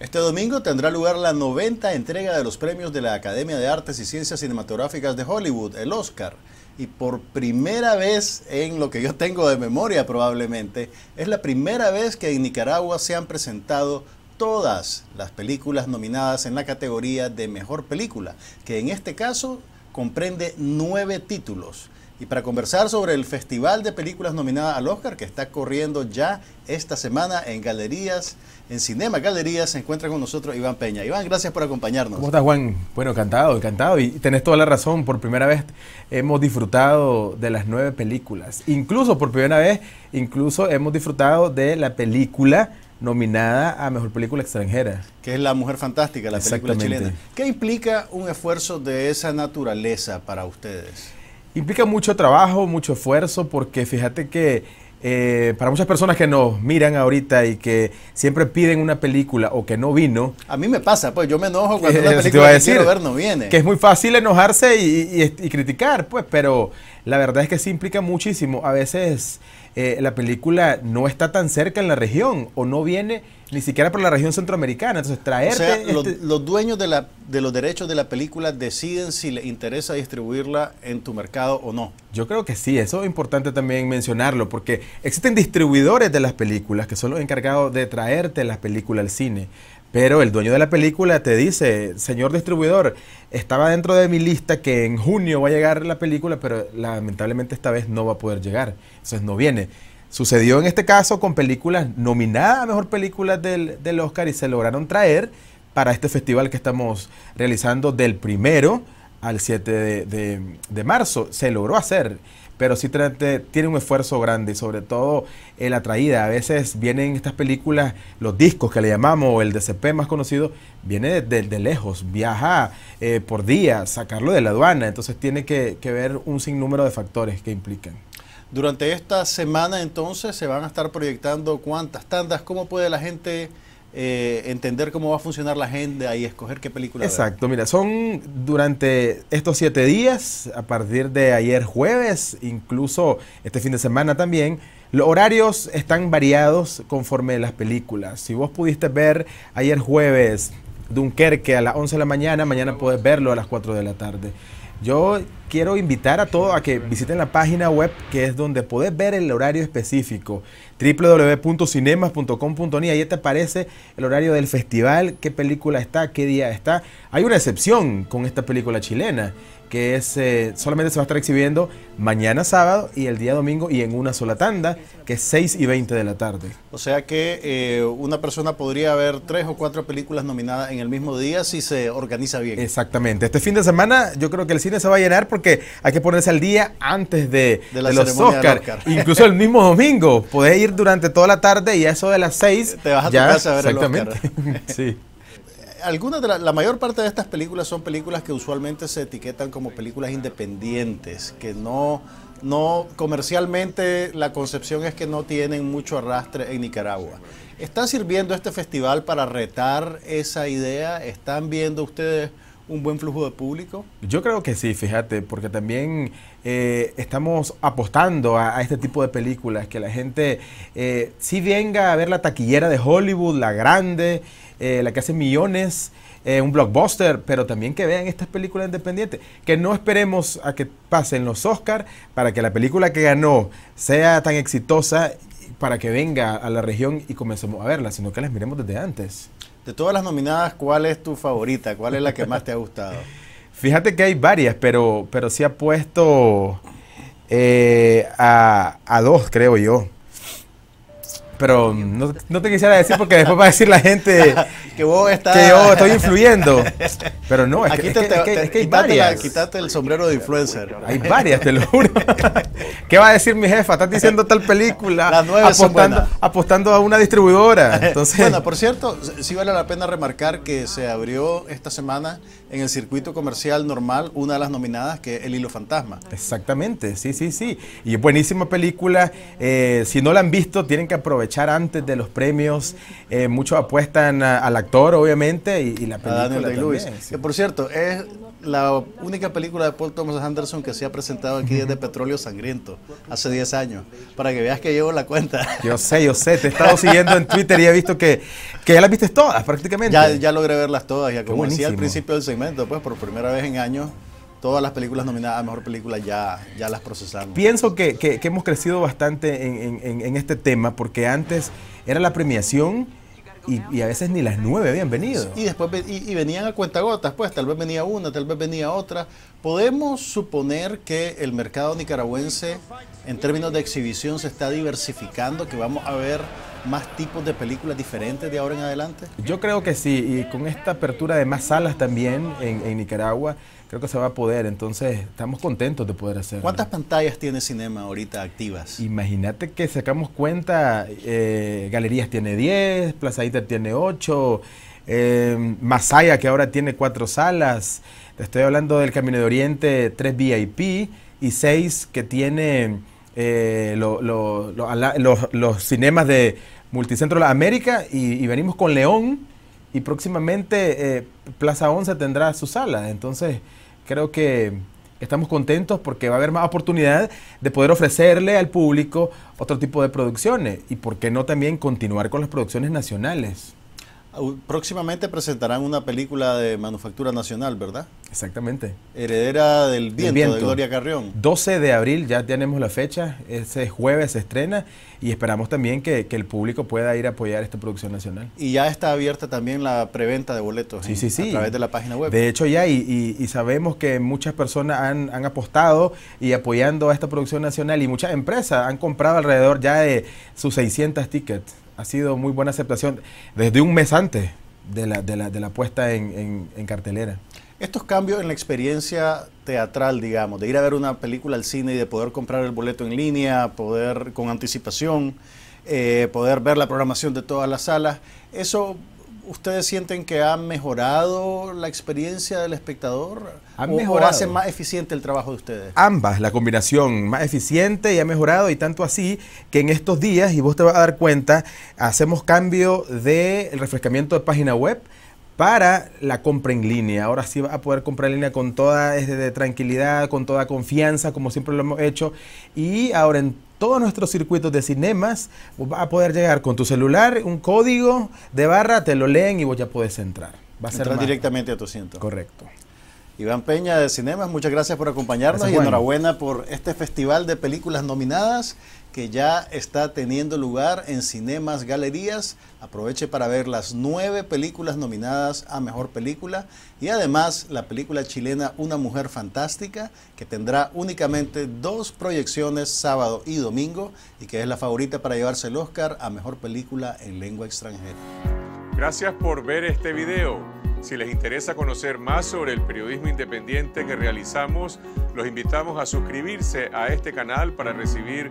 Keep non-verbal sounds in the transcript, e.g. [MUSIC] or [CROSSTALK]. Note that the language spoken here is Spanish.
Este domingo tendrá lugar la 90 entrega de los premios de la Academia de Artes y Ciencias Cinematográficas de Hollywood, el Oscar. Y por primera vez en lo que yo tengo de memoria probablemente, es la primera vez que en Nicaragua se han presentado todas las películas nominadas en la categoría de mejor película, que en este caso comprende nueve títulos. Y para conversar sobre el Festival de Películas nominada al Oscar, que está corriendo ya esta semana en galerías, en Cinema Galerías, se encuentra con nosotros Iván Peña. Iván, gracias por acompañarnos. ¿Cómo estás, Juan? Bueno, encantado, encantado. Y tenés toda la razón, por primera vez hemos disfrutado de las nueve películas. Incluso, por primera vez, incluso hemos disfrutado de la película nominada a Mejor Película Extranjera. Que es La Mujer Fantástica, la película chilena. ¿Qué implica un esfuerzo de esa naturaleza para ustedes? Implica mucho trabajo, mucho esfuerzo, porque fíjate que eh, para muchas personas que nos miran ahorita y que siempre piden una película o que no vino. A mí me pasa, pues yo me enojo cuando [LAUGHS] una película decir, que quiero ver no viene. Que es muy fácil enojarse y, y criticar, pues, pero la verdad es que sí implica muchísimo. A veces eh, la película no está tan cerca en la región o no viene ni siquiera por la región centroamericana. Entonces, traerte. O sea, los, este los, dueños de, la, de los derechos de la película deciden si les interesa distribuirla en tu mercado o no. Yo creo que sí, eso es importante también mencionarlo, porque existen distribuidores de las películas que son los encargados de traerte las películas al cine. Pero el dueño de la película te dice, señor distribuidor, estaba dentro de mi lista que en junio va a llegar la película, pero lamentablemente esta vez no va a poder llegar. Entonces no viene. Sucedió en este caso con películas nominadas a Mejor Película del, Oscar y se lograron traer para este festival que estamos realizando del primero al 7 de marzo. Se logró hacer pero sí tiene un esfuerzo grande, sobre todo el eh, la traída. A veces vienen estas películas, los discos que le llamamos, o el DCP más conocido, viene desde lejos, viaja eh, por día, sacarlo de la aduana, entonces tiene que, que ver un sinnúmero de factores que implican. Durante esta semana entonces se van a estar proyectando cuántas tandas, cómo puede la gente eh, entender cómo va a funcionar la agenda y escoger qué película. Exacto, mira, son durante estos siete días, a partir de ayer jueves, incluso este fin de semana también, los horarios están variados conforme las películas. Si vos pudiste ver ayer jueves Dunkerque a las 11 de la mañana, mañana podés verlo a las 4 de la tarde. Yo quiero invitar a todos a que visiten la página web que es donde podés ver el horario específico www.cinemas.com.ni. Ahí te aparece el horario del festival, qué película está, qué día está. Hay una excepción con esta película chilena, que es eh, solamente se va a estar exhibiendo mañana sábado y el día domingo y en una sola tanda, que es 6 y 20 de la tarde. O sea que eh, una persona podría ver tres o cuatro películas nominadas en el mismo día si se organiza bien. Exactamente. Este fin de semana yo creo que el cine se va a llenar porque hay que ponerse al día antes de, los Oscars, Incluso el mismo domingo podés ir durante toda la tarde y a eso de las seis te vas a tu casa a ver exactamente. [LAUGHS] Algunas de la, mayor parte de estas películas son películas que usualmente se etiquetan como películas independientes, que no, no comercialmente la concepción es que no tienen mucho arrastre en Nicaragua. ¿Está sirviendo este festival para retar esa idea? ¿Están viendo ustedes un buen flujo de público? Yo creo que sí, fíjate, porque también eh, estamos apostando a, este tipo de películas, que la gente eh, sí venga a ver la taquillera de Hollywood, la grande, eh, la que hace millones. Eh, un blockbuster, pero también que vean estas películas independientes. Que no esperemos a que pasen los Oscars para que la película que ganó sea tan exitosa para que venga a la región y comencemos a verla, sino que las miremos desde antes. De todas las nominadas, ¿cuál es tu favorita? ¿Cuál es la que más te ha [LAUGHS] gustado? Fíjate que hay varias, pero, pero sí ha puesto eh, a, a dos, creo yo. Pero no, te quisiera decir porque después va a decir la gente [LAUGHS] que vos estás... yo estoy influyendo. Pero no, es, que, hay varias. quítate el sombrero de influencer. Hay varias, te lo juro. [LAUGHS] ¿Qué va a decir mi jefa? Estás diciendo tal película. apostando, a una distribuidora. [LAUGHS] Entonces... Bueno, por cierto, sí vale la pena remarcar que se abrió esta semana en el circuito comercial normal una de las nominadas que es El Hilo Fantasma. Exactamente, sí, sí, sí. Y buenísima película. Eh, si no la han visto, tienen que aprovechar antes de los premios. Eh, muchos apuestan al actor, obviamente, y, la película. Daniel Que por cierto, es la única película de Paul Thomas Anderson que se ha presentado aquí desde Petróleo Sangriento, hace 10 años, para que veas que llevo la cuenta. Yo sé, yo sé, te he estado siguiendo en Twitter y he visto que, que ya las viste todas prácticamente. Ya, ya logré verlas todas, ya como decía al principio del segmento, pues por primera vez en años todas las películas nominadas a Mejor Película ya, ya las procesamos. Pienso que, hemos crecido bastante en, este tema, porque antes era la premiación y, a veces ni las nueve habían venido. Y después y venían a cuentagotas, pues tal vez venía una, tal vez venía otra, ¿Podemos suponer que el mercado nicaragüense en términos de exhibición se está diversificando, que vamos a ver más tipos de películas diferentes de ahora en adelante? Yo creo que sí, y con esta apertura de más salas también en, Nicaragua, creo que se va a poder, entonces estamos contentos de poder hacerlo. ¿Cuántas pantallas tiene Cinema ahorita activas? Imagínate que sacamos cuenta, eh, Galerías tiene 10, Plaza tiene 8, eh, Masaya que ahora tiene 4 salas, estoy hablando del Camino de Oriente 3 VIP y 6 que tiene eh, los, los, cinemas de Multicentro de América y, venimos con León y próximamente eh, Plaza 11 tendrá su sala. Entonces creo que estamos contentos porque va a haber más oportunidad de poder ofrecerle al público otro tipo de producciones y por qué no también continuar con las producciones nacionales. Próximamente presentarán una película de manufactura nacional, ¿verdad? Exactamente. Heredera del viento, de Gloria Carrión. 12 de abril, ya tenemos la fecha, ese jueves se estrena y esperamos también que, el público pueda ir a apoyar esta producción nacional. Y ya está abierta también la preventa de boletos ¿eh? a través de la página web. De hecho ya, y, sabemos que muchas personas han, han, apostado y apoyando a esta producción nacional y muchas empresas han comprado alrededor ya de sus 600 tickets ha sido muy buena aceptación desde un mes antes de la, de la, puesta en, cartelera. Estos cambios en la experiencia teatral, digamos, de ir a ver una película al cine y de poder comprar el boleto en línea, poder con anticipación, eh, poder ver la programación de todas las salas, eso ¿Ustedes sienten que ha mejorado la experiencia del espectador? o, mejorado? hace más eficiente el trabajo de ustedes? Ambas, la combinación, más eficiente y ha mejorado, y tanto así que en estos días, y vos te vas a dar cuenta, hacemos cambio del refrescamiento de página web para la compra en línea. Ahora sí va a poder comprar en línea con toda de tranquilidad, con toda confianza, como siempre lo hemos hecho. Y ahora en todos nuestros circuitos de cinemas. va a poder llegar con tu celular, un código de barra, te lo leen y vos ya puedes entrar. Va a ser directamente a tu asiento. Correcto. Iván Peña de Cinemas, muchas gracias por acompañarnos y enhorabuena por este festival de películas nominadas que ya está teniendo lugar en Cinemas Galerías. Aproveche para ver las nueve películas nominadas a Mejor Película y además la película chilena Una Mujer Fantástica, que tendrá únicamente dos proyecciones sábado y domingo y que es la favorita para llevarse el Oscar a Mejor Película en Lengua Extranjera. Gracias por ver este video. Si les interesa conocer más sobre el periodismo independiente que realizamos, los invitamos a suscribirse a este canal para recibir